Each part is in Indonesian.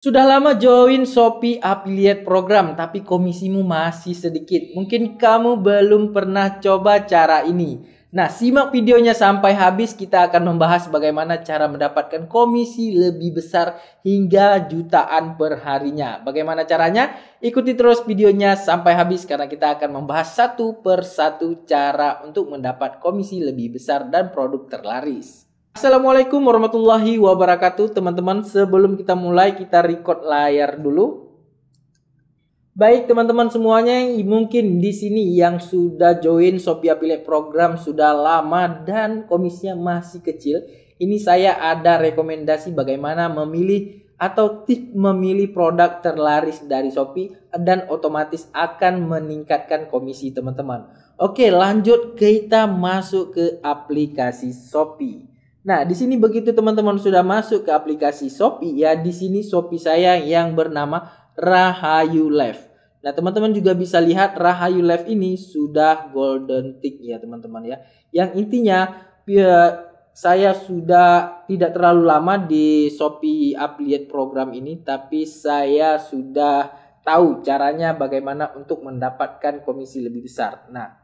Sudah lama join Shopee Affiliate Program, tapi komisimu masih sedikit. Mungkin kamu belum pernah coba cara ini. Nah, simak videonya sampai habis. Kita akan membahas bagaimana cara mendapatkan komisi lebih besar hingga jutaan perharinya. Bagaimana caranya? Ikuti terus videonya sampai habis karena kita akan membahas satu per satu cara untuk mendapat komisi lebih besar dan produk terlaris. Assalamualaikum warahmatullahi wabarakatuh teman-teman sebelum kita mulai kita record layar dulu Baik teman-teman semuanya mungkin di sini yang sudah join Sophia Pilih program sudah lama dan komisinya masih kecil ini saya ada rekomendasi bagaimana memilih atau tip memilih produk terlaris dari Shopee dan otomatis akan meningkatkan komisi teman-teman. Oke lanjut kita masuk ke aplikasi Shopee. Nah, di sini begitu teman-teman sudah masuk ke aplikasi Shopee, ya di sini Shopee saya yang bernama Rahayu Live. Nah, teman-teman juga bisa lihat Rahayu Live ini sudah golden tick ya, teman-teman ya. Yang intinya ya, saya sudah tidak terlalu lama di Shopee Affiliate Program ini, tapi saya sudah tahu caranya bagaimana untuk mendapatkan komisi lebih besar. Nah,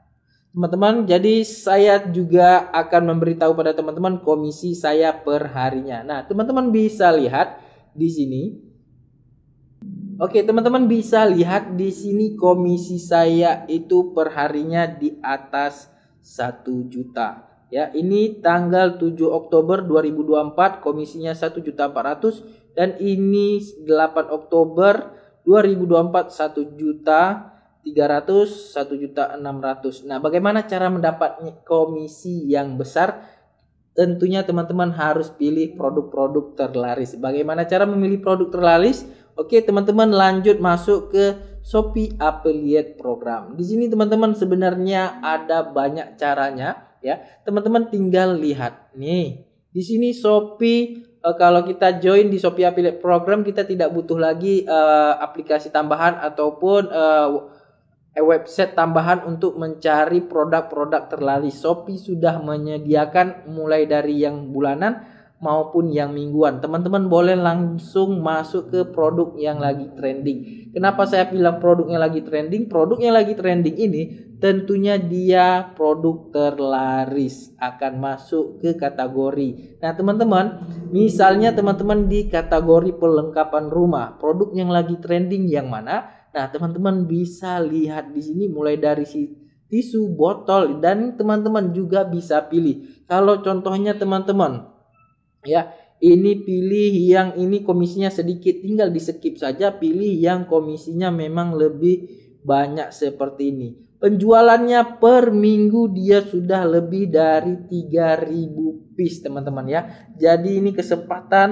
teman-teman jadi saya juga akan memberitahu pada teman-teman komisi saya per harinya nah teman-teman bisa lihat di sini Oke, teman-teman bisa lihat di sini komisi saya itu perharinya di atas 1 juta. Ya, ini tanggal 7 Oktober 2024 komisinya 1 juta 400 dan ini 8 Oktober 2024 1 juta 300 1 juta 600. Nah, bagaimana cara mendapat komisi yang besar? Tentunya teman-teman harus pilih produk-produk terlaris. Bagaimana cara memilih produk terlaris? Oke, teman-teman lanjut masuk ke Shopee Affiliate Program. Di sini teman-teman sebenarnya ada banyak caranya ya. Teman-teman tinggal lihat nih. Di sini Shopee eh, kalau kita join di Shopee Affiliate Program kita tidak butuh lagi uh, aplikasi tambahan ataupun uh, Eh, website tambahan untuk mencari produk-produk terlari. Shopee sudah menyediakan mulai dari yang bulanan maupun yang mingguan. Teman-teman boleh langsung masuk ke produk yang lagi trending. Kenapa saya bilang produk yang lagi trending? Produk yang lagi trending ini tentunya dia produk terlaris akan masuk ke kategori. Nah, teman-teman, misalnya teman-teman di kategori perlengkapan rumah, produk yang lagi trending yang mana? Nah, teman-teman bisa lihat di sini mulai dari si tisu, botol dan teman-teman juga bisa pilih. Kalau contohnya teman-teman ya, ini pilih yang ini komisinya sedikit, tinggal di skip saja pilih yang komisinya memang lebih banyak seperti ini. Penjualannya per minggu dia sudah lebih dari 3000 piece, teman-teman ya. Jadi ini kesempatan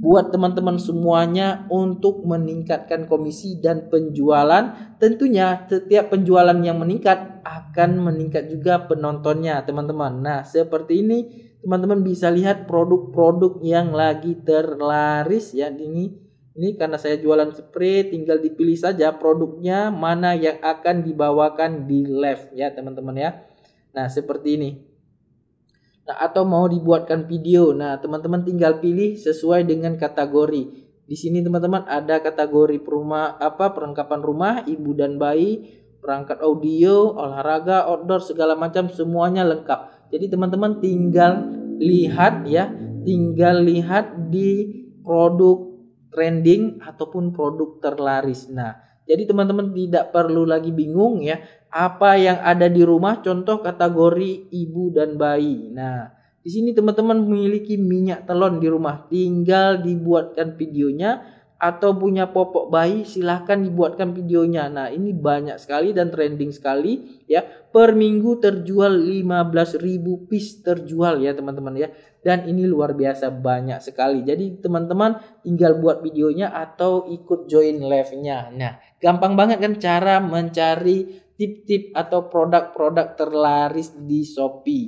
buat teman-teman semuanya untuk meningkatkan komisi dan penjualan. Tentunya setiap penjualan yang meningkat akan meningkat juga penontonnya, teman-teman. Nah, seperti ini teman-teman bisa lihat produk-produk yang lagi terlaris ya ini ini karena saya jualan spray tinggal dipilih saja produknya mana yang akan dibawakan di live ya teman-teman ya. Nah, seperti ini nah, atau mau dibuatkan video. Nah, teman-teman tinggal pilih sesuai dengan kategori. Di sini teman-teman ada kategori perumah apa perlengkapan rumah, ibu dan bayi, perangkat audio, olahraga, outdoor segala macam semuanya lengkap. Jadi teman-teman tinggal lihat ya, tinggal lihat di produk trending ataupun produk terlaris. Nah, jadi teman-teman tidak perlu lagi bingung ya apa yang ada di rumah contoh kategori ibu dan bayi. Nah, di sini teman-teman memiliki minyak telon di rumah, tinggal dibuatkan videonya atau punya popok bayi silahkan dibuatkan videonya nah ini banyak sekali dan trending sekali ya per minggu terjual 15.000 piece terjual ya teman-teman ya dan ini luar biasa banyak sekali jadi teman-teman tinggal buat videonya atau ikut join live-nya nah gampang banget kan cara mencari tip-tip atau produk-produk terlaris di Shopee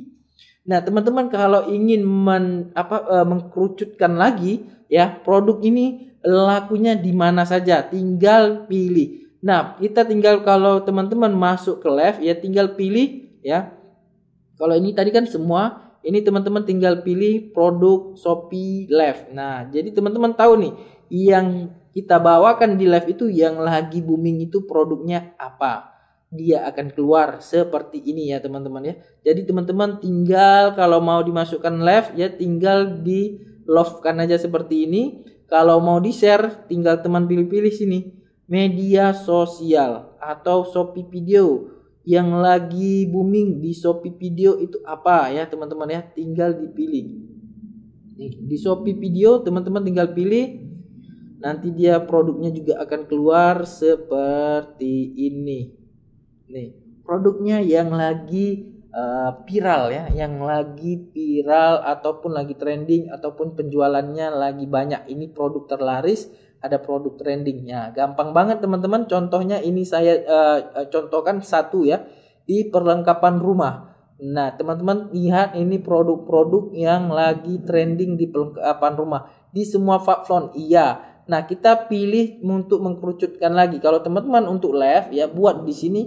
Nah, teman-teman kalau ingin men, apa, eh, mengkerucutkan lagi ya produk ini lakunya di mana saja, tinggal pilih. Nah, kita tinggal kalau teman-teman masuk ke live ya tinggal pilih ya. Kalau ini tadi kan semua, ini teman-teman tinggal pilih produk Shopee Live. Nah, jadi teman-teman tahu nih yang kita bawakan di live itu yang lagi booming itu produknya apa. Dia akan keluar seperti ini ya teman-teman ya. Jadi teman-teman tinggal kalau mau dimasukkan live ya tinggal di love kan aja seperti ini kalau mau di-share, tinggal teman pilih-pilih sini. Media sosial atau Shopee Video yang lagi booming di Shopee Video itu apa ya teman-teman ya tinggal dipilih di Shopee Video teman-teman tinggal pilih nanti dia produknya juga akan keluar seperti ini nih produknya yang lagi Piral eh, viral ya, yang lagi viral ataupun lagi trending ataupun penjualannya lagi banyak. Ini produk terlaris, ada produk trendingnya. Gampang banget teman-teman. Contohnya ini saya uh, contohkan satu ya di perlengkapan rumah. Nah, teman-teman lihat ini produk-produk yang lagi trending di perlengkapan rumah di semua platform. Iya. Nah, kita pilih untuk mengkerucutkan lagi. Kalau teman-teman untuk live ya buat di sini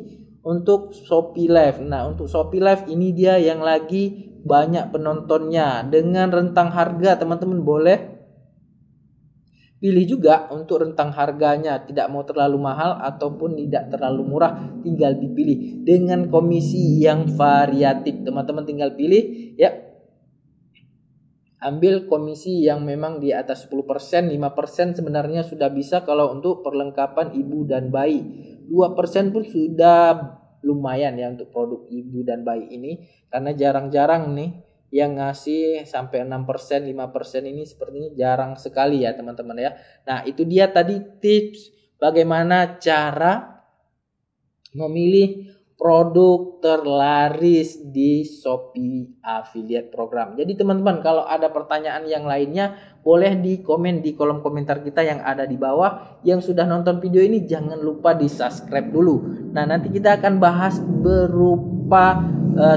untuk Shopee Live. Nah, untuk Shopee Live ini dia yang lagi banyak penontonnya dengan rentang harga teman-teman boleh pilih juga untuk rentang harganya tidak mau terlalu mahal ataupun tidak terlalu murah tinggal dipilih dengan komisi yang variatif teman-teman tinggal pilih ya ambil komisi yang memang di atas 10% 5% sebenarnya sudah bisa kalau untuk perlengkapan ibu dan bayi dua persen pun sudah lumayan ya untuk produk ibu dan bayi ini karena jarang-jarang nih yang ngasih sampai enam persen lima persen ini sepertinya jarang sekali ya teman-teman ya. Nah, itu dia tadi tips bagaimana cara memilih produk terlaris di Shopee Affiliate Program. Jadi teman-teman kalau ada pertanyaan yang lainnya boleh di komen di kolom komentar kita yang ada di bawah. Yang sudah nonton video ini jangan lupa di subscribe dulu. Nah nanti kita akan bahas berupa uh,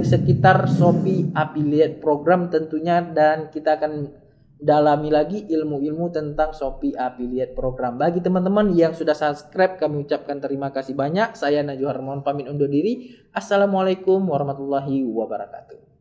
sekitar Shopee Affiliate Program tentunya dan kita akan dalami lagi ilmu-ilmu tentang Shopee Affiliate Program. Bagi teman-teman yang sudah subscribe, kami ucapkan terima kasih banyak. Saya Najwa Harmon pamit undur diri. Assalamualaikum warahmatullahi wabarakatuh.